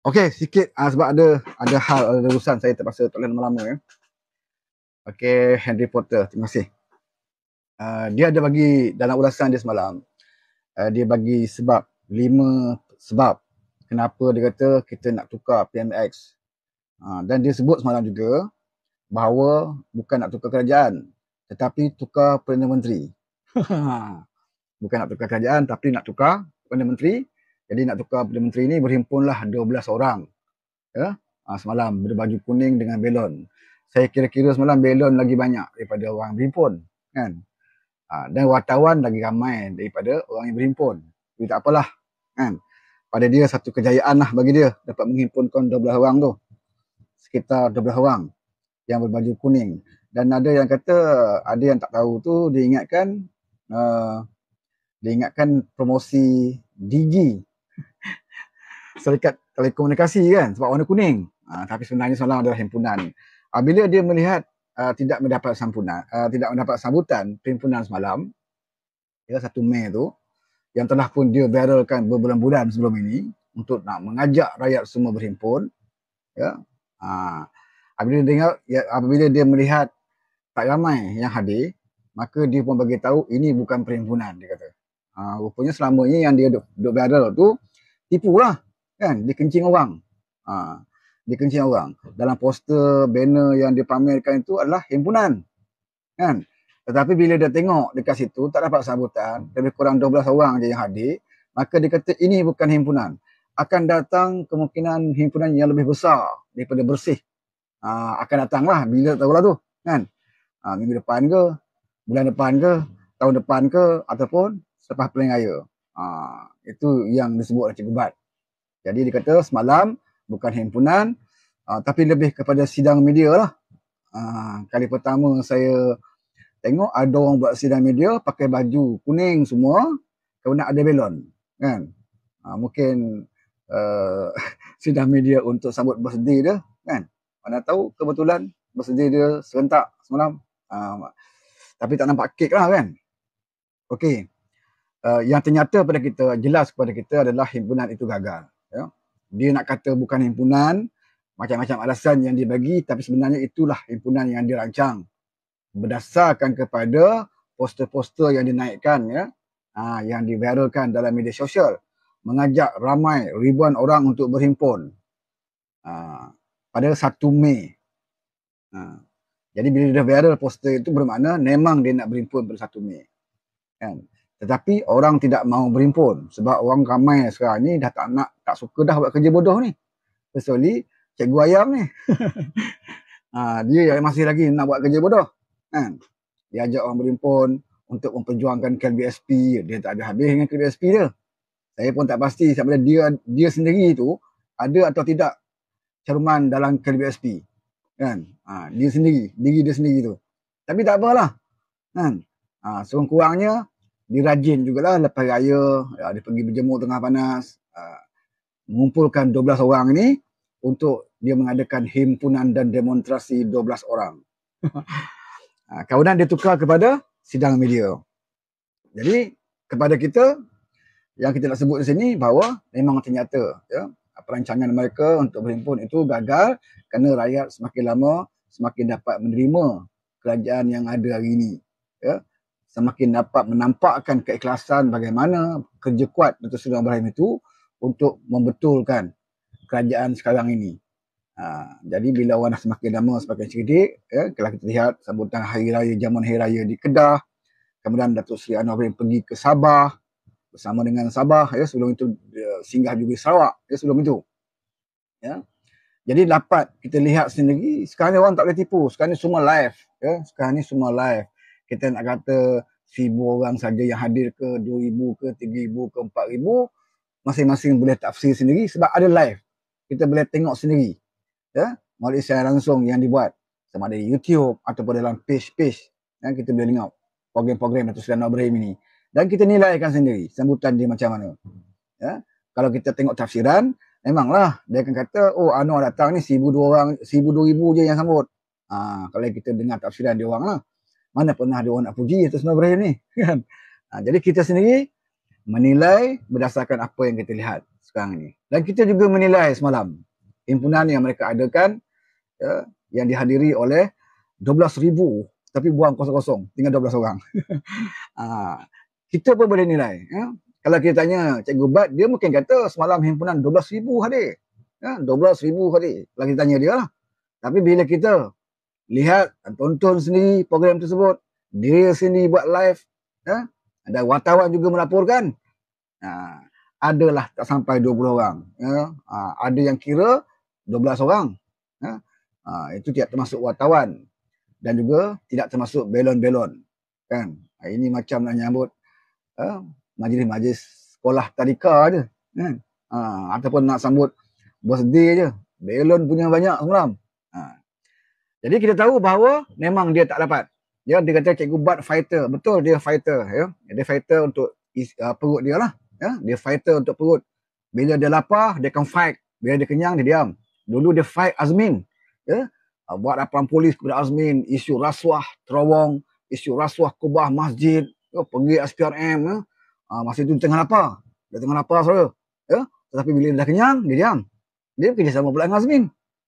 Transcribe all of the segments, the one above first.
Okey, sikit uh, sebab ada ada hal ada urusan saya terpaksa tak boleh lama-lama ya. Okey, Henry Potter, terima kasih. Uh, dia ada bagi dalam ulasan dia semalam. Uh, dia bagi sebab lima sebab kenapa dia kata kita nak tukar PMX. Uh, dan dia sebut semalam juga bahawa bukan nak tukar kerajaan tetapi tukar Perdana Menteri. bukan nak tukar kerajaan tapi nak tukar Perdana Menteri. Jadi nak tukar Perdana Menteri ni berhimpunlah 12 orang. Ya? Ha, semalam berbaju kuning dengan belon. Saya kira-kira semalam belon lagi banyak daripada orang berhimpun. Kan? Ha, dan wartawan lagi ramai daripada orang yang berhimpun. Tapi tak apalah. Kan? Pada dia satu kejayaan lah bagi dia dapat menghimpunkan 12 orang tu. Sekitar 12 orang yang berbaju kuning. Dan ada yang kata, ada yang tak tahu tu, diingatkan, ingatkan, uh, dia promosi DG syarikat telekomunikasi kan sebab warna kuning. Uh, tapi sebenarnya seorang adalah himpunan. Uh, bila dia melihat uh, tidak mendapat sambutan, uh, tidak mendapat sambutan himpunan semalam, ya satu Mei tu yang telah pun dia viralkan berbulan-bulan sebelum ini untuk nak mengajak rakyat semua berhimpun, ya. Uh, apabila dia tengok, ya, apabila dia melihat tak ramai yang hadir, maka dia pun bagi tahu ini bukan perhimpunan dia kata. Uh, rupanya selama ini yang dia duk, viral tu tipu lah kan dia kencing orang ha, dia kencing orang dalam poster banner yang dipamerkan itu adalah himpunan kan tetapi bila dia tengok dekat situ tak dapat sambutan lebih kurang 12 orang je yang hadir maka dia kata ini bukan himpunan akan datang kemungkinan himpunan yang lebih besar daripada bersih ha, akan datanglah bila tak tahulah tu kan ha, minggu depan ke bulan depan ke tahun depan ke ataupun selepas pelan raya ha, itu yang disebut oleh Cikgu Bat jadi dia kata semalam bukan himpunan uh, tapi lebih kepada sidang media lah. Uh, kali pertama saya tengok ada orang buat sidang media pakai baju kuning semua kemudian ada belon kan. Uh, mungkin uh, sidang media untuk sambut birthday dia kan. Mana tahu kebetulan birthday dia serentak semalam. Uh, tapi tak nampak kek lah kan. Okey. Uh, yang ternyata pada kita jelas kepada kita adalah himpunan itu gagal dia nak kata bukan himpunan macam-macam alasan yang dia bagi tapi sebenarnya itulah himpunan yang dirancang berdasarkan kepada poster-poster yang dinaikkan ya ha, yang diviralkan dalam media sosial mengajak ramai ribuan orang untuk berhimpun ha, pada 1 Mei. Ha, jadi bila dia viral poster itu bermakna memang dia nak berhimpun pada 1 Mei. Kan? Tetapi orang tidak mahu berhimpun sebab orang ramai sekarang ni dah tak nak tak suka dah buat kerja bodoh ni. Kecuali cikgu ayam ni. ha, dia yang masih lagi nak buat kerja bodoh. Ha. Dia ajak orang berimpun untuk memperjuangkan KBSP. Dia tak ada habis dengan KBSP dia. Saya pun tak pasti sama ada dia, dia sendiri tu ada atau tidak cerman dalam KBSP. Kan? Ha, dia sendiri, diri dia sendiri tu. Tapi tak apalah. Kan? Ha, sekurang-kurangnya dia rajin jugalah lepas raya. Ya, dia pergi berjemur tengah panas. Ha, mengumpulkan 12 orang ini untuk dia mengadakan himpunan dan demonstrasi 12 orang. Ha, Kemudian dia tukar kepada sidang media. Jadi kepada kita yang kita nak sebut di sini bahawa memang ternyata ya, perancangan mereka untuk berhimpun itu gagal kerana rakyat semakin lama semakin dapat menerima kerajaan yang ada hari ini. Ya. Semakin dapat menampakkan keikhlasan bagaimana kerja kuat Dato' Sri Abdul itu untuk membetulkan kerajaan sekarang ini. Ha, jadi bila warna semakin lama semakin cerdik, ya, kalau kita lihat sambutan hari raya, zaman hari raya di Kedah, kemudian Datuk Seri Anwar Ibrahim pergi ke Sabah, bersama dengan Sabah, ya, sebelum itu singgah juga Sarawak, ya, sebelum itu. Ya. Jadi dapat kita lihat sendiri, sekarang ni orang tak boleh tipu, sekarang ni semua live. Ya. Sekarang ni semua live. Kita nak kata seribu orang saja yang hadir ke, 2000, ke, 3000, ke, 4000. ribu, masing-masing boleh tafsir sendiri sebab ada live. Kita boleh tengok sendiri. Ya, melalui saya langsung yang dibuat sama ada di YouTube ataupun dalam page-page yang kita boleh tengok program-program Datuk Sri Ibrahim ini. Dan kita nilaikan sendiri sambutan dia macam mana. Ya, kalau kita tengok tafsiran, memanglah dia akan kata, oh Anwar datang ni 1,000 orang, 1,000-2,000 je yang sambut. Ha, kalau kita dengar tafsiran dia oranglah Mana pernah dia orang nak puji Datuk Sri Ibrahim ni. Kan? Ha, jadi kita sendiri menilai berdasarkan apa yang kita lihat sekarang ini. Dan kita juga menilai semalam himpunan yang mereka adakan ya, yang dihadiri oleh 12 ribu, tapi buang kosong-kosong tinggal 12 orang. Ah, kita pun boleh nilai. Ya. Kalau kita tanya Cikgu Bat, dia mungkin kata semalam himpunan 12 ribu hadir. Ya, ribu hadir. Kalau kita tanya dia lah. Tapi bila kita lihat dan tonton sendiri program tersebut, dia sendiri buat live, ya, ada wartawan juga melaporkan Ha, adalah tak sampai 20 orang. Ya. Ha, ada yang kira 12 orang. Ya. Ha, itu tidak termasuk wartawan. Dan juga tidak termasuk belon-belon. Kan? Ha, ini macam nak nyambut ha, majlis-majlis sekolah tadika je. Kan? Ha, ataupun nak sambut bos birthday je. Belon punya banyak semalam. Ha. Jadi kita tahu bahawa memang dia tak dapat. Ya, dia kata cikgu Bud fighter. Betul dia fighter. Ya. Dia fighter untuk is, uh, perut dia lah ya dia fighter untuk perut bila dia lapar dia akan fight bila dia kenyang dia diam dulu dia fight Azmin ya ah, buat laporan polis kepada Azmin isu rasuah terowong isu rasuah kubah masjid ya, pergi SPRM ya. Ha, masa itu tengah lapar dia tengah lapar saudara ya tetapi bila dia dah kenyang dia diam dia kerjasama pula dengan Azmin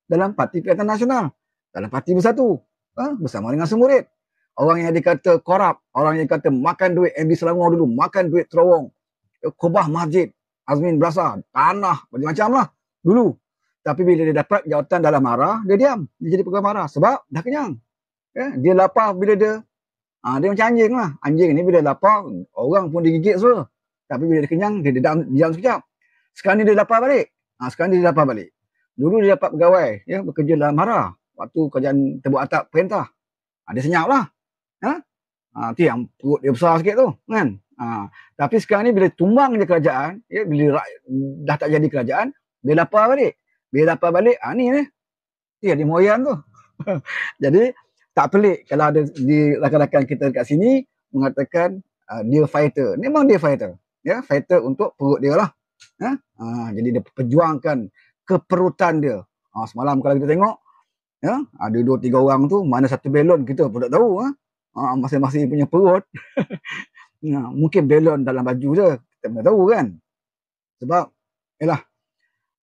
dalam parti perikatan nasional dalam parti bersatu ya, bersama dengan murid. orang yang dikata korup orang yang kata makan duit MB Selangor dulu makan duit terowong kubah masjid Azmin Brasa tanah macam-macam lah dulu tapi bila dia dapat jawatan dalam marah dia diam dia jadi pegawai marah sebab dah kenyang ya? dia lapar bila dia ha, dia macam anjing lah anjing ni bila lapar orang pun digigit semua tapi bila dia kenyang dia diam, diam sekejap sekarang ni dia lapar balik ha, sekarang ni dia lapar balik dulu dia dapat pegawai ya? bekerja dalam marah waktu kerjaan tebuk atap perintah ha, dia senyap lah ha? Ha, tu yang perut dia besar sikit tu kan Ha, tapi sekarang ni bila tumbang je kerajaan, ya, bila rakyat, dah tak jadi kerajaan, dia lapar balik. Bila lapar balik, ha, ni ni. Dia di Moyan tu. jadi tak pelik kalau ada di rakan-rakan kita dekat sini mengatakan uh, dia fighter. Memang dia fighter. Ya, fighter untuk perut dia lah. Ya? Ha, jadi dia perjuangkan keperutan dia. Ha, semalam kalau kita tengok, ya, ada dua tiga orang tu, mana satu belon kita pun tak tahu. Ha? Ha, masing-masing punya perut. ya, mungkin belon dalam baju dia. Kita tak tahu kan. Sebab, ialah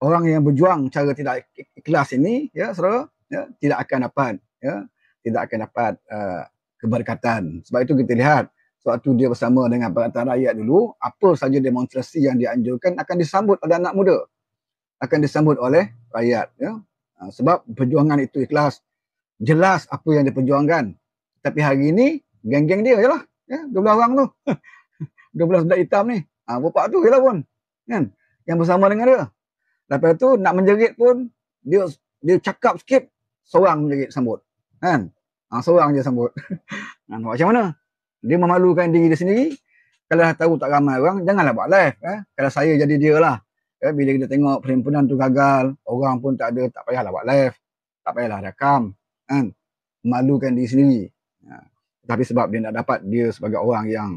orang yang berjuang cara tidak ikhlas ini, ya, saudara, ya, tidak akan dapat, ya, tidak akan dapat uh, keberkatan. Sebab itu kita lihat, waktu dia bersama dengan perantara rakyat dulu, apa saja demonstrasi yang dianjurkan akan disambut oleh anak muda. Akan disambut oleh rakyat. Ya. Ha, sebab perjuangan itu ikhlas. Jelas apa yang diperjuangkan. Tapi hari ini, geng-geng dia je lah ya 12 orang tu 12 budak hitam ni ha, ah, bapak tu je lah pun kan yang bersama dengan dia lepas tu nak menjerit pun dia dia cakap sikit seorang menjerit sambut kan ha, seorang je sambut kan, macam mana dia memalukan diri dia sendiri kalau dah tahu tak ramai orang janganlah buat live eh? kalau saya jadi dia lah eh, bila kita tengok perhimpunan tu gagal orang pun tak ada tak payahlah buat live tak payahlah rakam kan malukan diri sendiri tapi sebab dia nak dapat dia sebagai orang yang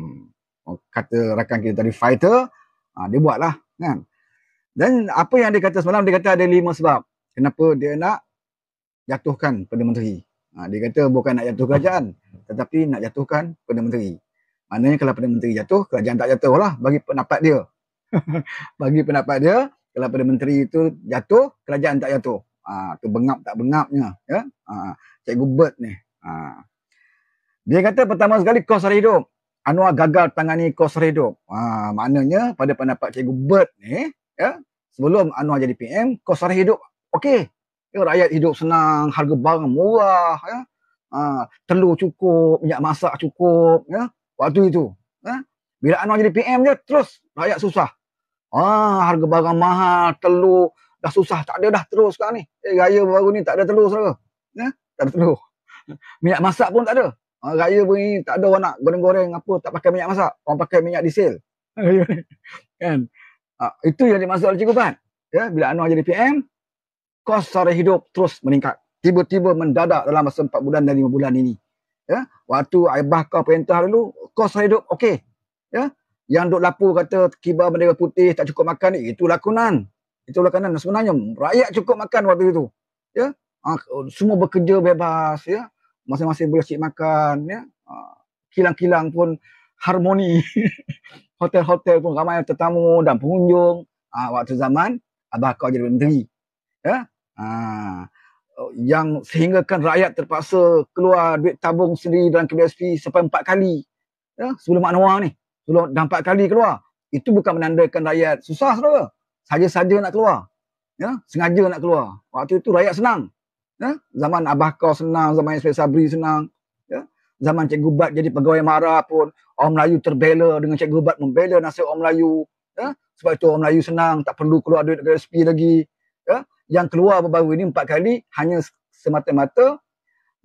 oh, kata rakan kita tadi fighter ha, dia buatlah kan dan apa yang dia kata semalam dia kata ada lima sebab kenapa dia nak jatuhkan Perdana Menteri ha, dia kata bukan nak jatuh kerajaan tetapi nak jatuhkan Perdana Menteri maknanya kalau Perdana Menteri jatuh kerajaan tak jatuh lah bagi pendapat dia bagi pendapat dia kalau Perdana Menteri itu jatuh kerajaan tak jatuh ha, tu bengap tak bengapnya ya? Ha, cikgu Bert ni ha, dia kata pertama sekali kos hidup Anwar gagal tangani kos redup. Ha, maknanya pada pendapat Cikgu Bert ni, ya, sebelum Anwar jadi PM, kos hidup okey. Ya, rakyat hidup senang, harga barang murah. Ya. Ha, telur cukup, minyak masak cukup. Ya. Waktu itu. Ya. Bila Anwar jadi PM je, terus rakyat susah. Ha, harga barang mahal, telur dah susah. Tak ada dah terus sekarang ni. Eh, raya baru ni tak ada telur sekarang. Ya. Tak ada telur. Minyak masak pun tak ada. Ha, raya pun ni tak ada orang nak goreng-goreng apa tak pakai minyak masak. Orang pakai minyak diesel. kan? Ha, itu yang dimaksud oleh Cikgu Pan. Ya, bila Anwar jadi PM, kos sara hidup terus meningkat. Tiba-tiba mendadak dalam masa 4 bulan dan 5 bulan ini. Ya, waktu Aibah kau perintah dulu, kos sara hidup okey. Ya, yang duk lapor kata kibar bendera putih tak cukup makan itu lakonan. Itu lakonan sebenarnya rakyat cukup makan waktu itu. Ya. Ha, semua bekerja bebas ya masing-masing boleh cik makan ya ha, kilang-kilang pun harmoni hotel-hotel pun ramai tetamu dan pengunjung ha, waktu zaman abah kau jadi menteri ya ha, yang sehinggakan rakyat terpaksa keluar duit tabung sendiri dalam KBSP sampai empat kali ya sebelum Mak Noah ni sebelum dah kali keluar itu bukan menandakan rakyat susah saudara saja-saja nak keluar ya sengaja nak keluar waktu itu rakyat senang Ya? Zaman Abah Kau senang, zaman Ismail Sabri senang. Ya? Zaman Cikgu Bat jadi pegawai marah pun, orang Melayu terbela dengan Cikgu Bat membela nasib orang Melayu. Ya? Sebab itu orang Melayu senang, tak perlu keluar duit dari SP lagi. Ya? Yang keluar baru-baru ini empat kali hanya semata-mata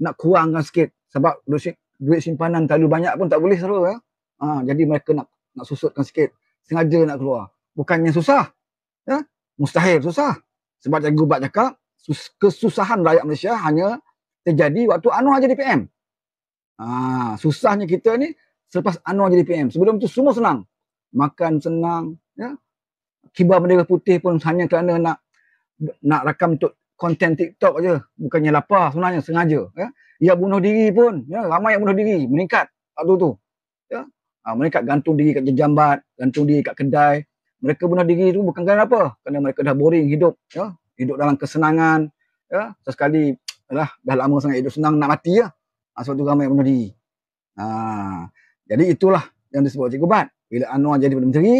nak kurangkan sikit. Sebab duit, duit simpanan terlalu banyak pun tak boleh seru. Ya? Ha, jadi mereka nak nak susutkan sikit. Sengaja nak keluar. Bukannya susah. Ya? Mustahil susah. Sebab cikgu Bat cakap, kesusahan rakyat Malaysia hanya terjadi waktu Anwar jadi PM. Ah, ha, susahnya kita ni selepas Anwar jadi PM. Sebelum tu semua senang. Makan senang, ya. Kibar bendera putih pun hanya kerana nak nak rakam untuk konten TikTok aja, bukannya lapar sebenarnya sengaja, ya. Ia bunuh diri pun, ya, ramai yang bunuh diri, meningkat waktu tu. Ya. Ah, meningkat gantung diri kat jejambat, gantung diri kat kedai. Mereka bunuh diri tu bukan kerana apa? Kerana mereka dah boring hidup, ya hidup dalam kesenangan ya sesekali lah dah lama sangat hidup senang nak mati lah ya. Ha, sebab tu ramai yang bunuh diri ha. jadi itulah yang disebut Cikgu Bat bila Anwar jadi Perdana Menteri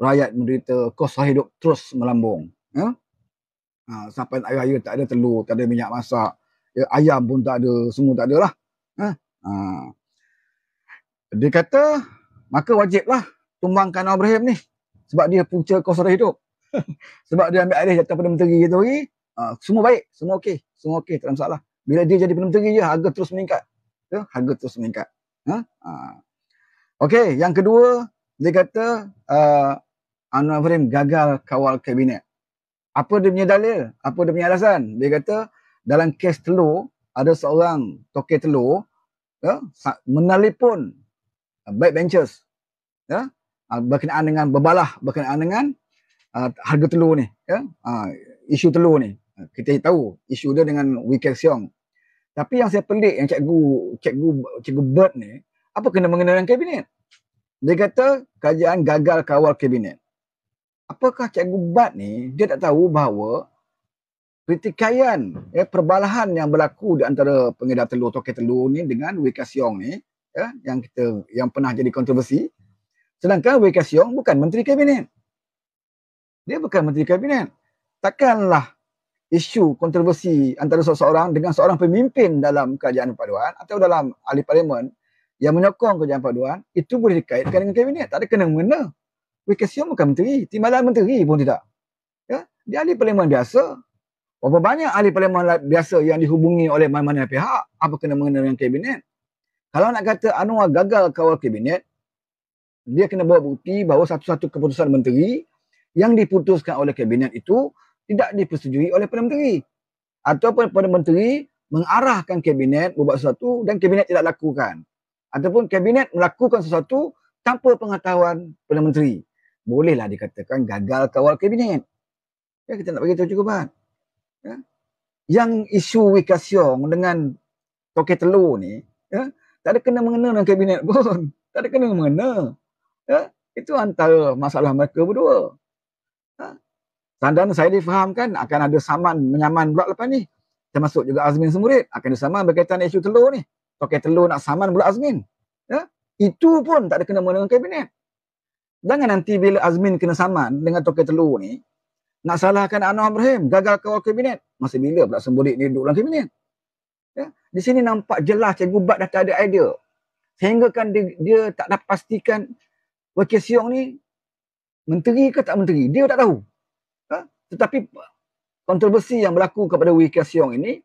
rakyat menderita kos hidup terus melambung ya. Ha. sampai air-air tak ada telur tak ada minyak masak ya, ayam pun tak ada semua tak ada lah ha. Ya. ha. dia kata maka wajiblah tumbangkan Abraham ni sebab dia punca kos hidup Sebab dia ambil alih jatuh Perdana Menteri itu lagi, uh, ah, semua baik, semua okey, semua okey, tak ada masalah. Bila dia jadi Perdana Menteri je, harga terus meningkat. Ya, harga terus meningkat. Huh? Ha? Ha. Uh. Okey, yang kedua, dia kata uh, Anwar Ibrahim gagal kawal kabinet. Apa dia punya dalil? Apa dia punya alasan? Dia kata dalam kes telur, ada seorang toke telur ya, menelpon uh, ah, Bad Ventures ya, uh, berkenaan dengan berbalah berkenaan dengan Ah, harga telur ni ya uh, isu telur ni kita tahu isu dia dengan Wee Siong tapi yang saya pelik yang cikgu cikgu cikgu Bert ni apa kena mengenai dengan kabinet dia kata kerajaan gagal kawal kabinet apakah cikgu Bert ni dia tak tahu bahawa pertikaian ya, perbalahan yang berlaku di antara pengedar telur toke telur ni dengan Wee Siong ni ya, yang kita yang pernah jadi kontroversi sedangkan Wee Siong bukan menteri kabinet dia bukan menteri kabinet. Takkanlah isu kontroversi antara seseorang dengan seorang pemimpin dalam kerajaan paduan atau dalam ahli parlimen yang menyokong kerajaan paduan itu boleh dikaitkan dengan kabinet. Tak ada kena-mengena. Wikisium bukan menteri. Timbalan menteri pun tidak. Ya? Dia ahli parlimen biasa. Berapa banyak ahli parlimen biasa yang dihubungi oleh mana-mana pihak apa kena-mengena dengan kabinet. Kalau nak kata Anwar gagal kawal kabinet, dia kena bawa bukti bahawa satu-satu keputusan menteri yang diputuskan oleh kabinet itu tidak dipersetujui oleh Perdana Menteri. Ataupun Perdana Menteri mengarahkan kabinet buat sesuatu dan kabinet tidak lakukan. Ataupun kabinet melakukan sesuatu tanpa pengetahuan Perdana Menteri. Bolehlah dikatakan gagal kawal kabinet. Ya, kita nak beritahu cukup kan. Ya. Yang isu Wika Siong dengan toke telur ni, ya, tak ada kena mengena dengan kabinet pun. Tak ada kena mengena. Ya. Itu antara masalah mereka berdua. Tandan saya difahamkan akan ada saman menyaman bulat lepas ni. Termasuk juga Azmin Semurit akan disaman berkaitan isu telur ni. Pakai telur nak saman bulat Azmin. Ya? Itu pun tak ada kena mengenai kabinet. Jangan nanti bila Azmin kena saman dengan tokai telur ni, nak salahkan Anwar Ibrahim gagal kawal kabinet. Masa bila pula Semburit ni duduk dalam kabinet? Ya? Di sini nampak jelas Cikgu Bat dah tak ada idea. Sehingga kan dia, dia tak dapat pastikan Wakil Siong ni menteri ke tak menteri dia tak tahu ha? tetapi kontroversi yang berlaku kepada Wee Kia Siong ini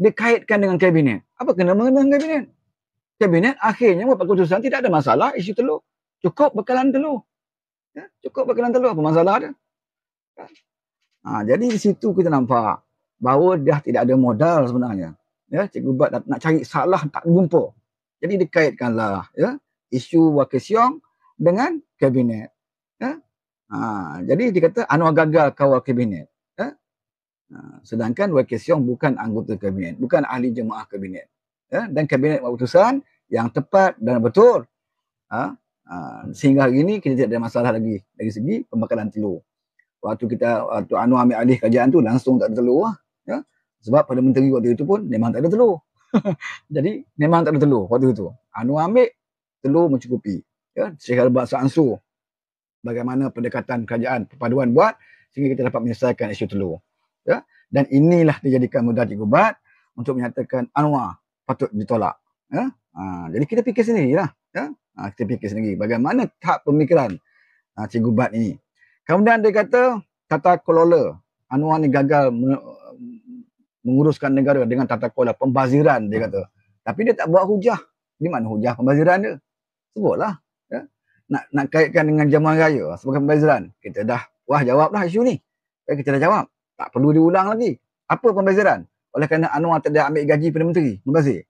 dikaitkan dengan kabinet apa kena mengena dengan kabinet kabinet akhirnya buat keputusan tidak ada masalah isu telur cukup bekalan telur ya? cukup bekalan telur apa masalah dia ya. ha? jadi di situ kita nampak bahawa dah tidak ada modal sebenarnya ya cikgu buat nak, nak cari salah tak jumpa jadi dikaitkanlah ya isu Wakil Siong dengan kabinet. Ha, jadi dia kata Anwar gagal kawal kabinet. Ha? Ha, sedangkan YK Siong bukan anggota kabinet, bukan ahli jemaah kabinet. Ha? Dan kabinet keputusan yang tepat dan betul. Ha? Ha, sehingga hari ini kita tidak ada masalah lagi dari segi pembakaran telur. Waktu kita waktu Anwar ambil alih kerajaan tu langsung tak ada telur. Lah. Ya? Sebab pada menteri waktu itu pun memang tak ada telur. jadi memang tak ada telur waktu itu. Anwar ambil telur mencukupi. Ya? Syekh Al-Bahasa Ansur bagaimana pendekatan kerajaan perpaduan buat sehingga kita dapat menyelesaikan isu telur. Ya? Dan inilah dijadikan mudah digubat untuk menyatakan Anwar patut ditolak. Ya? Ha, jadi kita fikir sendiri lah. Ya? Ha, kita fikir sendiri bagaimana tahap pemikiran ha, Cikgu Bat ini. Kemudian dia kata tata kelola Anwar ni gagal menguruskan negara dengan tata kelola pembaziran dia kata. Tapi dia tak buat hujah. Di mana hujah pembaziran dia? Sebutlah nak nak kaitkan dengan jamuan raya sebagai pembezaran. Kita dah wah jawab dah isu ni. Tapi eh, kita dah jawab. Tak perlu diulang lagi. Apa pembezaran? Oleh kerana Anwar tidak ambil gaji Perdana Menteri. membazir.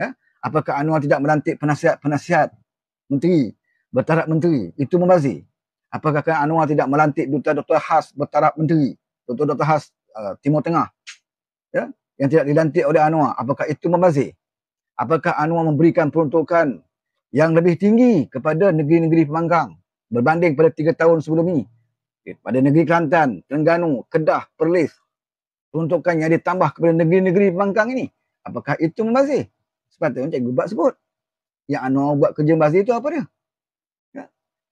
Ya? Apakah Anwar tidak melantik penasihat-penasihat Menteri bertaraf Menteri? Itu membazir. Apakah Anwar tidak melantik Duta Dr. khas bertaraf Menteri? Duta Dr. khas uh, Timur Tengah. Ya? Yang tidak dilantik oleh Anwar. Apakah itu membazir? Apakah Anwar memberikan peruntukan yang lebih tinggi kepada negeri-negeri pemanggang berbanding pada tiga tahun sebelum ini. Pada negeri Kelantan, Terengganu, Kedah, Perlis, peruntukan yang ditambah kepada negeri-negeri pemanggang ini. Apakah itu membazir? Sepatutnya Cikgu Bak sebut. Yang Anwar buat kerja membazir itu apa dia? Ya.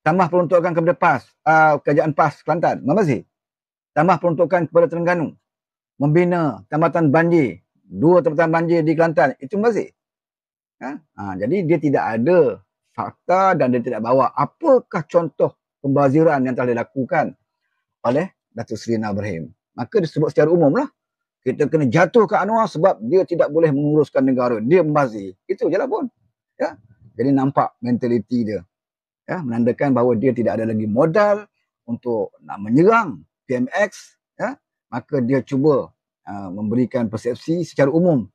Tambah peruntukan kepada PAS, uh, kerajaan PAS Kelantan, membazir. Tambah peruntukan kepada Terengganu. Membina tambatan banjir, dua tambatan banjir di Kelantan, itu masih. Ha? Ha, jadi dia tidak ada fakta dan dia tidak bawa apakah contoh pembaziran yang telah dilakukan oleh Datuk Seri Ibrahim. Maka disebut secara umum lah. Kita kena jatuh ke Anwar sebab dia tidak boleh menguruskan negara. Dia membazir. Itu je lah pun. Ya? Jadi nampak mentaliti dia. Ya? Menandakan bahawa dia tidak ada lagi modal untuk nak menyerang PMX. Ya? Maka dia cuba uh, memberikan persepsi secara umum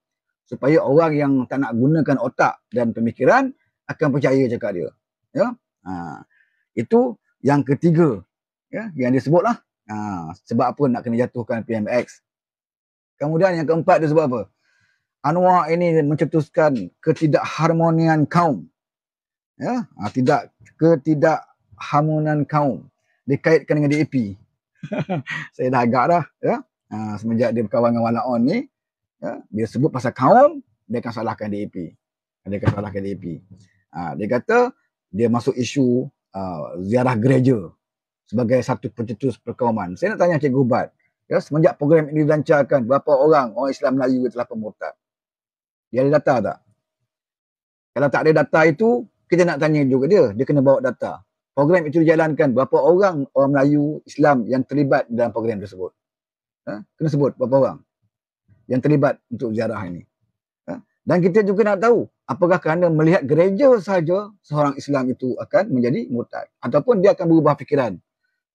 supaya orang yang tak nak gunakan otak dan pemikiran akan percaya cakap dia. Ya. Ha. Itu yang ketiga. Ya, yang dia sebutlah. Ha. sebab apa nak kena jatuhkan PMX. Kemudian yang keempat dia sebab apa? Anwar ini mencetuskan ketidakharmonian kaum. Ya, ha, tidak ketidakharmonian kaum dikaitkan dengan DAP. Saya dah agak dah ya. Ha, semenjak dia berkawan dengan Wala ni, ya, bila sebut pasal kaum dia akan salahkan DAP dia akan salahkan DAP ha, dia kata dia masuk isu uh, ziarah gereja sebagai satu pencetus perkauman saya nak tanya Cikgu Bat ya, semenjak program ini dilancarkan berapa orang orang Islam Melayu yang telah pemurtad dia ada data tak? kalau tak ada data itu kita nak tanya juga dia dia kena bawa data program itu dijalankan berapa orang orang Melayu Islam yang terlibat dalam program tersebut ha? kena sebut berapa orang yang terlibat untuk ziarah ini. Ha? Dan kita juga nak tahu apakah kerana melihat gereja sahaja seorang Islam itu akan menjadi murtad ataupun dia akan berubah fikiran,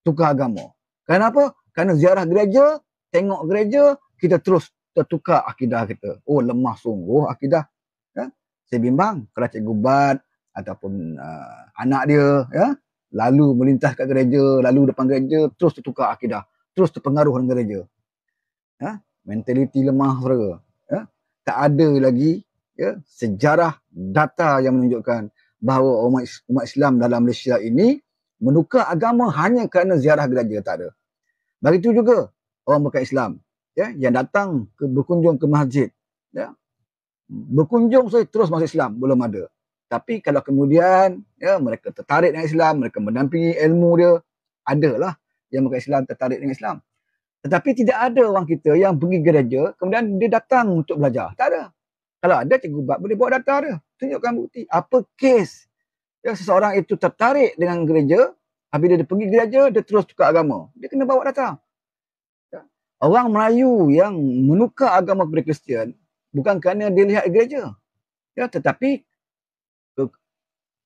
tukar agama. Kenapa? Kerana ziarah gereja, tengok gereja, kita terus tertukar akidah kita. Oh lemah sungguh akidah. Ya? Saya bimbang kalau cikgu Bad ataupun uh, anak dia ya? lalu melintas kat gereja, lalu depan gereja, terus tertukar akidah. Terus terpengaruh dengan gereja. Ya? mentaliti lemah mereka. Ya? Tak ada lagi ya, sejarah data yang menunjukkan bahawa umat, umat Islam dalam Malaysia ini menukar agama hanya kerana ziarah gereja tak ada. Begitu juga orang bukan Islam ya, yang datang ke, berkunjung ke masjid. Ya. Berkunjung saya terus masuk Islam, belum ada. Tapi kalau kemudian ya, mereka tertarik dengan Islam, mereka mendampingi ilmu dia, adalah yang bukan Islam tertarik dengan Islam. Tetapi tidak ada orang kita yang pergi gereja kemudian dia datang untuk belajar. Tak ada. Kalau ada cikgu bab boleh bawa data dia. Tunjukkan bukti. Apa kes ya, seseorang itu tertarik dengan gereja. Habis dia, dia pergi gereja, dia terus tukar agama. Dia kena bawa data. Ya. Orang Melayu yang menukar agama kepada Kristian bukan kerana dia lihat gereja. Ya, tetapi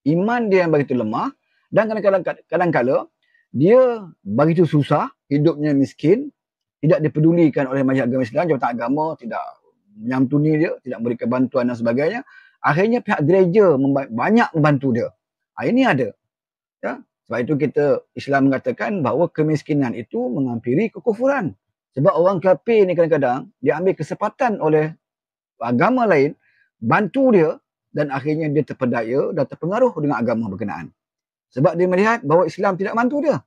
iman dia yang begitu lemah dan kadang-kadang kadang-kadang dia begitu susah hidupnya miskin tidak dipedulikan oleh majlis agama Islam, jabatan agama tidak menyantuni dia, tidak memberikan bantuan dan sebagainya. Akhirnya pihak gereja memba- banyak membantu dia. Ha, ini ada. Ya? Sebab itu kita Islam mengatakan bahawa kemiskinan itu menghampiri kekufuran. Sebab orang kafir ni kadang-kadang dia ambil kesempatan oleh agama lain bantu dia dan akhirnya dia terpedaya dan terpengaruh dengan agama berkenaan. Sebab dia melihat bahawa Islam tidak bantu dia.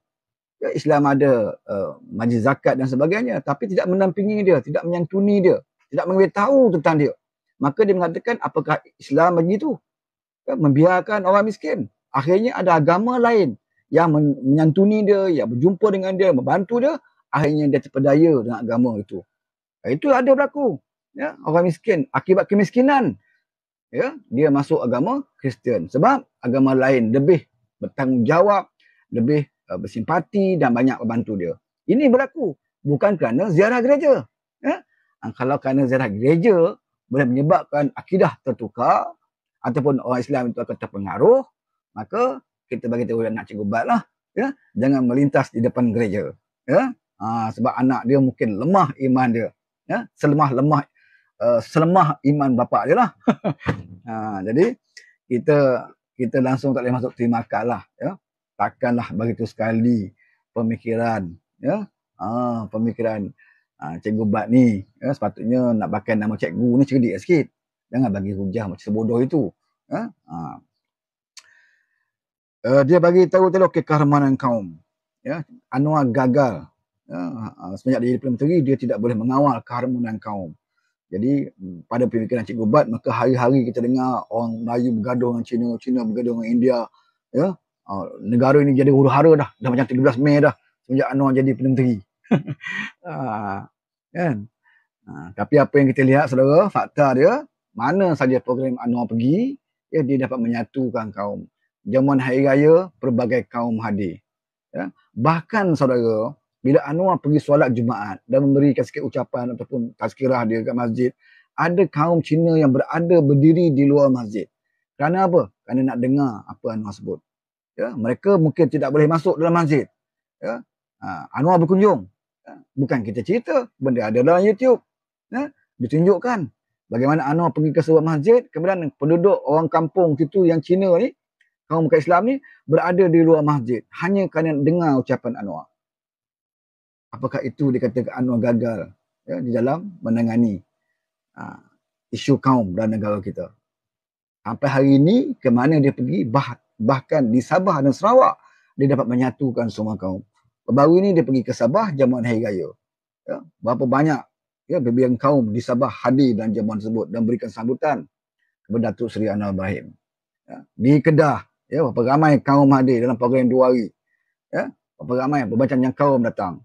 Ya, Islam ada uh, majlis zakat dan sebagainya tapi tidak menampingi dia tidak menyantuni dia tidak memberitahu tentang dia maka dia mengatakan apakah Islam begitu ya, membiarkan orang miskin akhirnya ada agama lain yang men- menyantuni dia yang berjumpa dengan dia membantu dia akhirnya dia terpedaya dengan agama itu ya, itu ada berlaku ya orang miskin akibat kemiskinan ya dia masuk agama Kristian sebab agama lain lebih bertanggungjawab lebih uh, bersimpati dan banyak membantu dia. Ini berlaku bukan kerana ziarah gereja. Ya? Ah, kalau kerana ziarah gereja boleh menyebabkan akidah tertukar ataupun orang Islam itu akan terpengaruh, maka kita bagi tahu anak cikgu bat lah. Ya? Jangan melintas di depan gereja. Ya? Ha, sebab anak dia mungkin lemah iman dia. Ya? Selemah-lemah uh, selemah iman bapak dia lah. ha, jadi kita kita langsung tak boleh masuk terima kasih lah. Ya? takkanlah begitu sekali pemikiran ya ah pemikiran ah, cikgu bat ni ya sepatutnya nak pakai nama cikgu ni cerdik sikit jangan bagi hujah macam sebodoh itu ya ah. uh, dia bagi tahu tadi okey keharmonian kaum ya anwar gagal ya ah, semenjak dia jadi perdana menteri dia tidak boleh mengawal keharmonian kaum jadi pada pemikiran cikgu bat maka hari-hari kita dengar orang Melayu bergaduh dengan Cina, Cina bergaduh dengan India ya uh, negara ini jadi huru-hara dah dah macam 13 Mei dah sejak Anwar jadi Perdana Menteri uh, kan uh, tapi apa yang kita lihat saudara fakta dia mana saja program Anwar pergi ya dia dapat menyatukan kaum jamuan hari raya pelbagai kaum hadir ya bahkan saudara bila Anwar pergi solat Jumaat dan memberikan sikit ucapan ataupun tazkirah dia kat masjid, ada kaum Cina yang berada berdiri di luar masjid. Kerana apa? Kerana nak dengar apa Anwar sebut ya mereka mungkin tidak boleh masuk dalam masjid ya ha, Anwar berkunjung ya? bukan kita cerita benda ada dalam YouTube ya ditunjukkan bagaimana Anwar pergi ke sebuah masjid kemudian penduduk orang kampung itu yang Cina ni kaum muka Islam ni berada di luar masjid hanya kerana dengar ucapan Anwar apakah itu dikatakan Anwar gagal ya di dalam menangani ha, isu kaum dan negara kita sampai hari ini ke mana dia pergi Bahat bahkan di Sabah dan Sarawak dia dapat menyatukan semua kaum. Baru ini dia pergi ke Sabah jamuan hari raya. Ya, berapa banyak ya bibian kaum di Sabah hadir dan jamuan tersebut dan berikan sambutan kepada Datuk Seri Anwar Ibrahim. Ya, di Kedah ya berapa ramai kaum hadir dalam program dua hari. Ya, berapa ramai berbacaan yang kaum datang.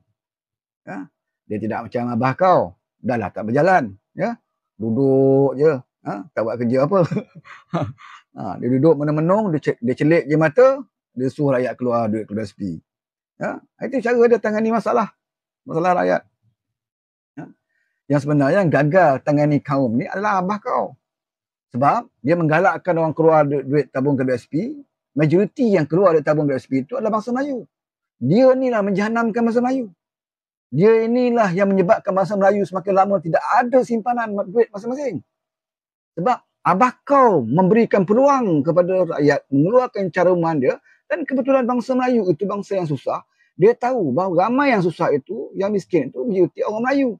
Ya, dia tidak macam abah kau, dahlah tak berjalan, ya. Duduk je, ha? tak buat kerja apa. Ha, dia duduk menemenung, dia, dia celik je mata, dia suruh rakyat keluar duit keluar SP. Ya? Itu cara dia tangani masalah. Masalah rakyat. Ya? Yang sebenarnya yang gagal tangani kaum ni adalah abah kau. Sebab dia menggalakkan orang keluar duit, duit tabung ke BSP. Majoriti yang keluar duit tabung ke BSP itu adalah bangsa Melayu. Dia inilah menjahanamkan bangsa Melayu. Dia inilah yang menyebabkan bangsa Melayu semakin lama tidak ada simpanan duit masing-masing. Sebab Abah kau memberikan peluang kepada rakyat mengeluarkan cara rumah dia dan kebetulan bangsa Melayu itu bangsa yang susah, dia tahu bahawa ramai yang susah itu, yang miskin itu, dia orang Melayu.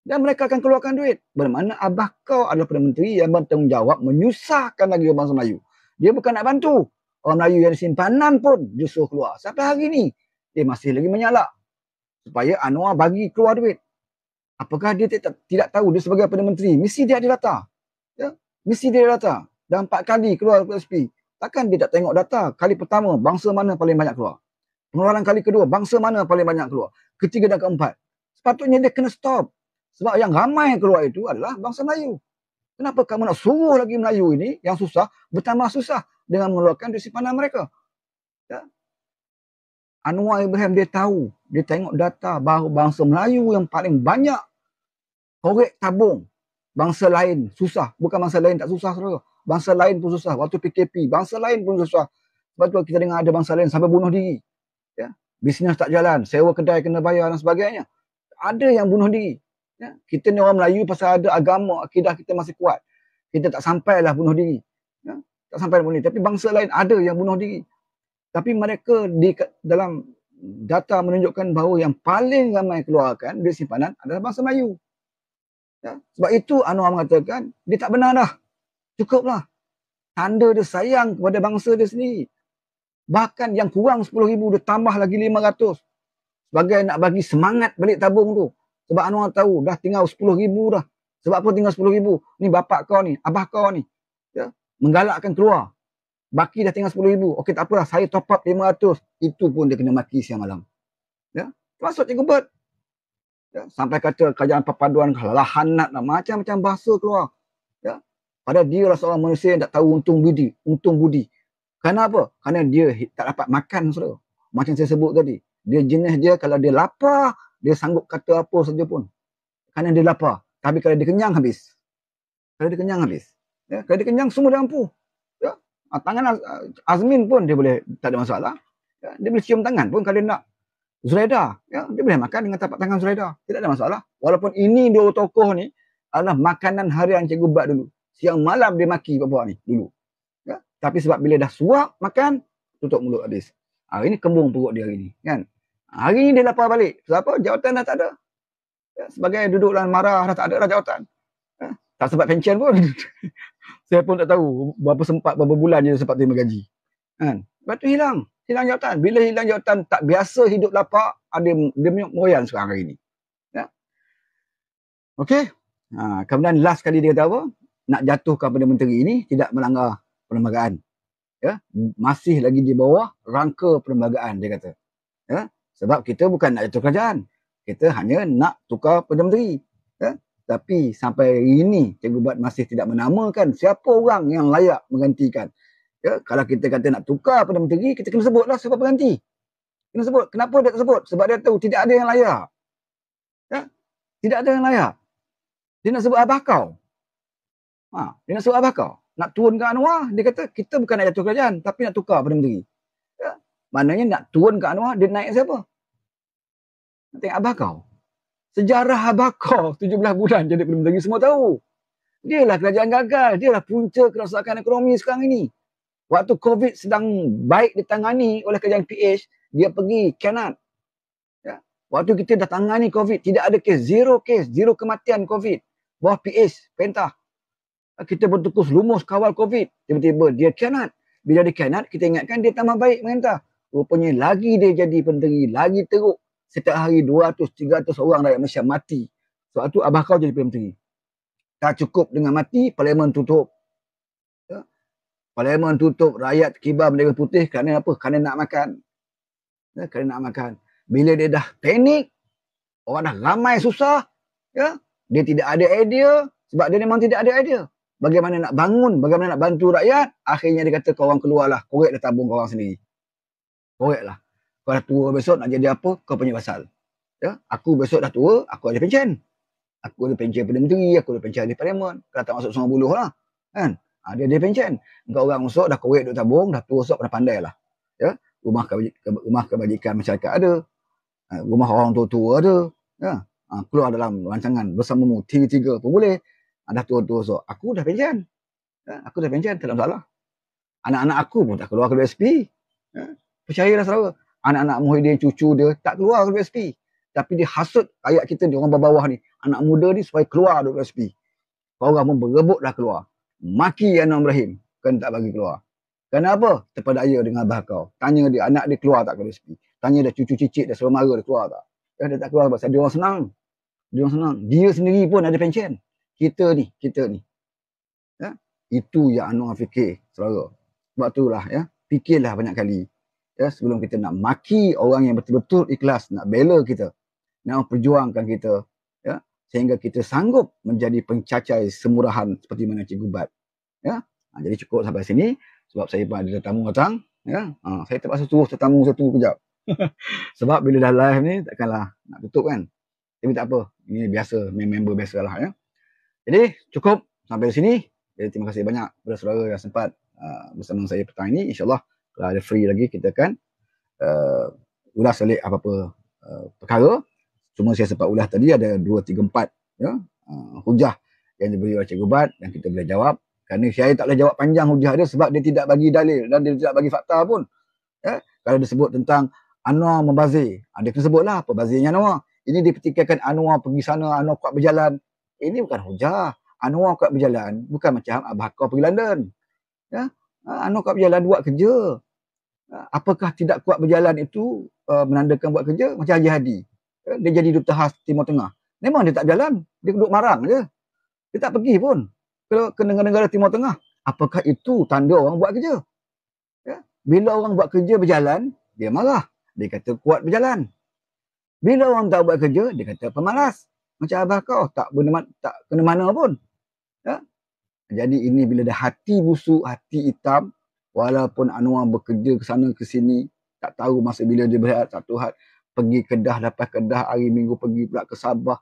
Dan mereka akan keluarkan duit. Bermakna abah kau adalah Perdana Menteri yang bertanggungjawab menyusahkan lagi orang bangsa Melayu. Dia bukan nak bantu. Orang Melayu yang disimpanan pun justru keluar. Sampai hari ini, dia masih lagi menyalak. Supaya Anwar bagi keluar duit. Apakah dia tidak tahu dia sebagai Perdana Menteri? Mesti dia ada latar. Mesti dia data. Dah empat kali keluar SP. Takkan dia tak tengok data. Kali pertama, bangsa mana paling banyak keluar. Pengeluaran kali kedua, bangsa mana paling banyak keluar. Ketiga dan keempat. Sepatutnya dia kena stop. Sebab yang ramai keluar itu adalah bangsa Melayu. Kenapa kamu nak suruh lagi Melayu ini yang susah, bertambah susah dengan mengeluarkan duit simpanan mereka? Ya? Anwar Ibrahim dia tahu, dia tengok data bahawa bangsa Melayu yang paling banyak korek tabung bangsa lain susah bukan bangsa lain tak susah saudara bangsa lain pun susah waktu PKP bangsa lain pun susah sebab tu kita dengar ada bangsa lain sampai bunuh diri ya bisnes tak jalan sewa kedai kena bayar dan sebagainya ada yang bunuh diri ya kita ni orang Melayu pasal ada agama akidah kita masih kuat kita tak sampai lah bunuh diri ya tak sampai bunuh diri tapi bangsa lain ada yang bunuh diri tapi mereka di dalam data menunjukkan bahawa yang paling ramai keluarkan duit simpanan adalah bangsa Melayu Ya? Sebab itu Anwar mengatakan, dia tak benar dah. Cukuplah. Tanda dia sayang kepada bangsa dia sendiri. Bahkan yang kurang 10 ribu, dia tambah lagi 500. Sebagai nak bagi semangat balik tabung tu. Sebab Anwar tahu, dah tinggal 10 ribu dah. Sebab apa tinggal 10 ribu? Ni bapak kau ni, abah kau ni. Ya? Menggalakkan keluar. Baki dah tinggal 10 ribu. Okey tak apalah, saya top up 500. Itu pun dia kena maki siang malam. Ya? Masuk Cikgu Bert, ya, sampai kata kerajaan perpaduan lahanat nak macam-macam bahasa keluar ya pada dia rasa lah orang manusia yang tak tahu untung budi untung budi kenapa kerana dia tak dapat makan saudara macam saya sebut tadi dia jenis dia kalau dia lapar dia sanggup kata apa saja pun kerana dia lapar tapi kalau dia kenyang habis kalau dia kenyang habis ya kalau dia kenyang semua dia mampu ya tangan Azmin pun dia boleh tak ada masalah ya, dia boleh cium tangan pun kalau dia nak Zuraida. Ya, dia boleh makan dengan tapak tangan Zuraida. Tidak ada masalah. Walaupun ini dua tokoh ni adalah makanan harian Cikgu Bat dulu. Siang malam dia maki Pak Buah ni dulu. Ya? Tapi sebab bila dah suap makan, tutup mulut habis. Hari ni kembung perut dia hari ni. Kan? Ha, hari ni dia lapar balik. Sebab apa? Jawatan dah tak ada. Ya? Sebagai duduk dan marah dah tak ada dah jawatan. Ya? Tak sebab pension pun. Saya pun tak tahu berapa sempat, berapa bulan dia sempat terima gaji. Kan? Lepas tu hilang hilang jawatan. Bila hilang jawatan tak biasa hidup lapak, ada demi moyan sekarang hari ini. Ya. Okey. Ha, kemudian last kali dia kata apa? Nak jatuhkan pada menteri ini tidak melanggar perlembagaan. Ya, masih lagi di bawah rangka perlembagaan dia kata. Ya, sebab kita bukan nak jatuh kerajaan. Kita hanya nak tukar Perdana Menteri. Ya? Tapi sampai hari ini, Cikgu Bat masih tidak menamakan siapa orang yang layak menggantikan. Ya, kalau kita kata nak tukar Perdana Menteri, kita kena sebutlah siapa pengganti. Kena sebut. Kenapa dia tak sebut? Sebab dia tahu tidak ada yang layak. Ya? Tidak ada yang layak. Dia nak sebut Abah Kau. Ha, dia nak sebut Abah Kau. Nak turunkan Anwar, dia kata kita bukan nak jatuh kerajaan tapi nak tukar Perdana Menteri. Ya? Maknanya nak turunkan Anwar, dia naik siapa? Nak tengok Abah Kau. Sejarah Abah Kau 17 bulan jadi Perdana Menteri semua tahu. Dia lah kerajaan gagal. Dia lah punca kerosakan ekonomi sekarang ini. Waktu COVID sedang baik ditangani oleh kerajaan PH, dia pergi Kenan. Ya. Waktu kita dah tangani COVID, tidak ada kes, zero kes, zero kematian COVID. Bawah PH, pentah. Kita bertukus lumus kawal COVID. Tiba-tiba dia Kenan. Bila dia Kenan, kita ingatkan dia tambah baik pemerintah. Rupanya lagi dia jadi penderi, lagi teruk. Setiap hari 200-300 orang rakyat Malaysia mati. Sebab tu Abah Kau jadi Perdana Tak cukup dengan mati, parlimen tutup parlimen tutup rakyat kibar bendera putih kerana apa? Kerana nak makan. Ya, kerana nak makan. Bila dia dah panik, orang dah ramai susah, ya, dia tidak ada idea sebab dia memang tidak ada idea. Bagaimana nak bangun, bagaimana nak bantu rakyat, akhirnya dia kata kau orang keluarlah, korek dah tabung kau orang sendiri. Koreklah. Kau dah tua besok nak jadi apa, kau punya pasal. Ya, aku besok dah tua, aku ada pencen. Aku ada pencen Perdana Menteri, aku ada pencen di parlimen. Kau tak masuk semua buluh lah. Kan? Ha, dia ada pencen. Engkau orang usok dah korek duk tabung, dah tua usok dah pandai lah. Ya? Rumah, ke, rumah kebajikan masyarakat ada. Ha, rumah orang tua-tua ada. Ya? Ha, keluar dalam rancangan bersamamu tiga-tiga pun boleh. Ha, dah tua-tua usok. Aku dah pencen. Ya? Aku dah pencen. Tak ada masalah. Anak-anak aku pun dah keluar ke USP. Ya? Percayalah selalu. Anak-anak Muhyiddin cucu dia tak keluar ke USP. Tapi dia hasut rakyat kita ni, orang bawah-bawah ni. Anak muda ni supaya keluar dari Kau Orang pun berebutlah keluar maki Anwar Ibrahim kan tak bagi keluar. Kenapa? ayah dengan abah kau. Tanya dia anak dia keluar tak kalau sepi. Tanya dia cucu cicit dah selama mara dia keluar tak. Eh, dia tak keluar sebab dia orang senang. Dia orang senang. Dia sendiri pun ada pencen. Kita ni, kita ni. Ya? Itu yang Anwar fikir selalu. Sebab itulah ya. Fikirlah banyak kali. Ya, sebelum kita nak maki orang yang betul-betul ikhlas nak bela kita. Nak perjuangkan kita. Ya? sehingga kita sanggup menjadi pencacai semurahan seperti mana Cikgu Bat. Ya? Ha, jadi cukup sampai sini sebab saya pun ada tetamu datang. Ya? Ha, saya terpaksa suruh tetamu satu kejap. sebab bila dah live ni takkanlah nak tutup kan. Tapi tak apa. Ini biasa. Member biasalah. Ya? Jadi cukup sampai sini. Jadi terima kasih banyak kepada saudara yang sempat uh, bersama saya petang ini. InsyaAllah kalau ada free lagi kita akan uh, ulas balik apa-apa uh, perkara. Cuma saya sempat ulas tadi ada dua, tiga, empat ya, uh, hujah yang diberi oleh Cikgu Bat yang kita boleh jawab. Kerana saya tak boleh jawab panjang hujah dia sebab dia tidak bagi dalil dan dia tidak bagi fakta pun. Ya? Kalau dia sebut tentang Anwar membazir, ah, dia kena sebutlah apa bazirnya Anwar. Ini dipertikaikan Anwar pergi sana, Anwar kuat berjalan. Ini bukan hujah. Anwar kuat berjalan bukan macam Abah Hakkar pergi London. Ya? Ah, Anwar kuat berjalan buat kerja. Apakah tidak kuat berjalan itu uh, menandakan buat kerja? Macam Haji Hadi dia jadi duta khas Timur Tengah. Memang dia tak jalan. Dia duduk marang je. Dia tak pergi pun. Kalau ke negara-negara Timur Tengah. Apakah itu tanda orang buat kerja? Ya? Bila orang buat kerja berjalan, dia marah. Dia kata kuat berjalan. Bila orang tak buat kerja, dia kata pemalas. Macam abah kau, tak, benda, tak kena mana pun. Ya? Jadi ini bila dah hati busuk, hati hitam, walaupun Anwar bekerja ke sana ke sini, tak tahu masa bila dia berehat satu hari, pergi Kedah lepas Kedah hari minggu pergi pula ke Sabah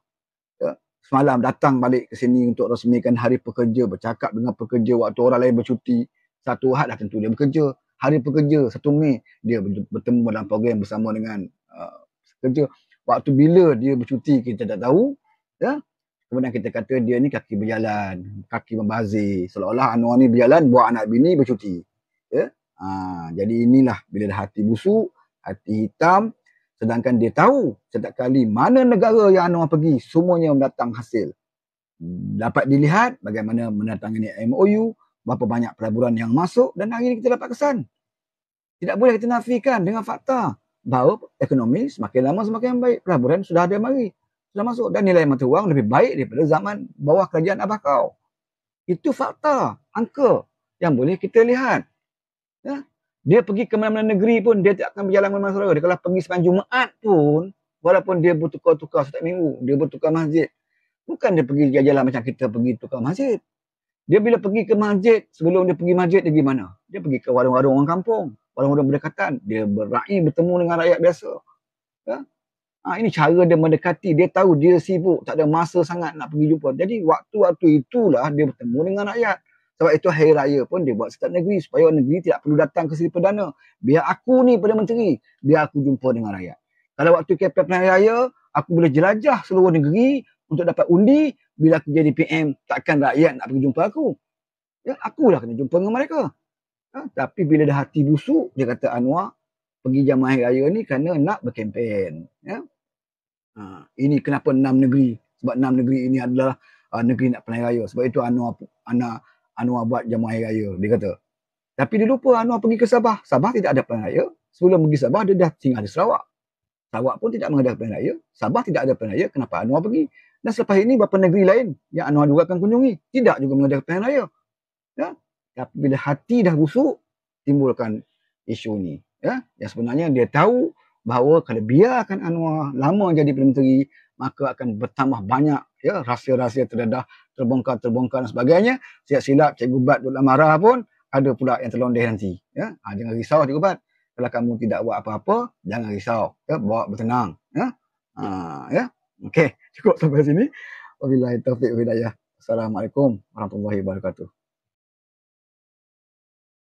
ya, semalam datang balik ke sini untuk resmikan hari pekerja bercakap dengan pekerja waktu orang lain bercuti satu hari dah tentu dia bekerja hari pekerja satu Mei dia bertemu dalam program bersama dengan uh, pekerja waktu bila dia bercuti kita tak tahu ya kemudian kita kata dia ni kaki berjalan kaki membazir seolah-olah Anwar ni berjalan buat anak bini bercuti ya ha, jadi inilah bila dah hati busuk hati hitam Sedangkan dia tahu setiap kali mana negara yang Anwar pergi, semuanya mendatang hasil. Dapat dilihat bagaimana mendatangani MOU, berapa banyak pelaburan yang masuk dan hari ini kita dapat kesan. Tidak boleh kita nafikan dengan fakta bahawa ekonomi semakin lama semakin baik. Pelaburan sudah ada mari. Sudah masuk dan nilai mata wang lebih baik daripada zaman bawah kerajaan Abah Kau. Itu fakta, angka yang boleh kita lihat. Ya? dia pergi ke mana-mana negeri pun dia tak akan berjalan dengan masyarakat. Dia kalau pergi sepanjang Jumaat pun walaupun dia bertukar-tukar setiap minggu, dia bertukar masjid. Bukan dia pergi jalan-jalan macam kita pergi tukar masjid. Dia bila pergi ke masjid, sebelum dia pergi masjid, dia pergi mana? Dia pergi ke warung-warung orang kampung. Warung-warung berdekatan. Dia berai bertemu dengan rakyat biasa. Ya? Ha, ini cara dia mendekati. Dia tahu dia sibuk. Tak ada masa sangat nak pergi jumpa. Jadi waktu-waktu itulah dia bertemu dengan rakyat. Sebab itu hari raya pun dia buat setiap negeri supaya orang negeri tidak perlu datang ke Seri Perdana. Biar aku ni Perdana Menteri, biar aku jumpa dengan rakyat. Kalau waktu KPM hari raya, aku boleh jelajah seluruh negeri untuk dapat undi bila aku jadi PM, takkan rakyat nak pergi jumpa aku. Ya, akulah kena jumpa dengan mereka. Ha, tapi bila dah hati busuk, dia kata Anwar, pergi jamaah hari raya ni kerana nak berkempen. Ya? Ha, ini kenapa enam negeri. Sebab enam negeri ini adalah uh, negeri nak pelayan raya. Sebab itu Anwar, anak, anak Anwar buat jamu hari raya, dia kata. Tapi dia lupa Anwar pergi ke Sabah. Sabah tidak ada pelayan raya. Sebelum pergi Sabah, dia dah tinggal di Sarawak. Sarawak pun tidak mengadakan pelayan raya. Sabah tidak ada pelayan raya. Kenapa Anwar pergi? Dan selepas ini, beberapa negeri lain yang Anwar juga akan kunjungi. Tidak juga mengadakan pelayan raya. Ya? Tapi bila hati dah busuk, timbulkan isu ini. Ya? Yang sebenarnya dia tahu bahawa kalau biarkan Anwar lama jadi Perdana Menteri, maka akan bertambah banyak ya rahsia-rahsia terdedah, terbongkar-terbongkar dan sebagainya. Siap-silap Cikgu Bat Dut marah pun ada pula yang terlondeh nanti. Ya. Ha, jangan risau Cikgu Bat. Kalau kamu tidak buat apa-apa, jangan risau. Ya, bawa bertenang. Ya. Ha, ya. Okey, cukup sampai sini. Wabillahi taufiq wa Assalamualaikum warahmatullahi wabarakatuh.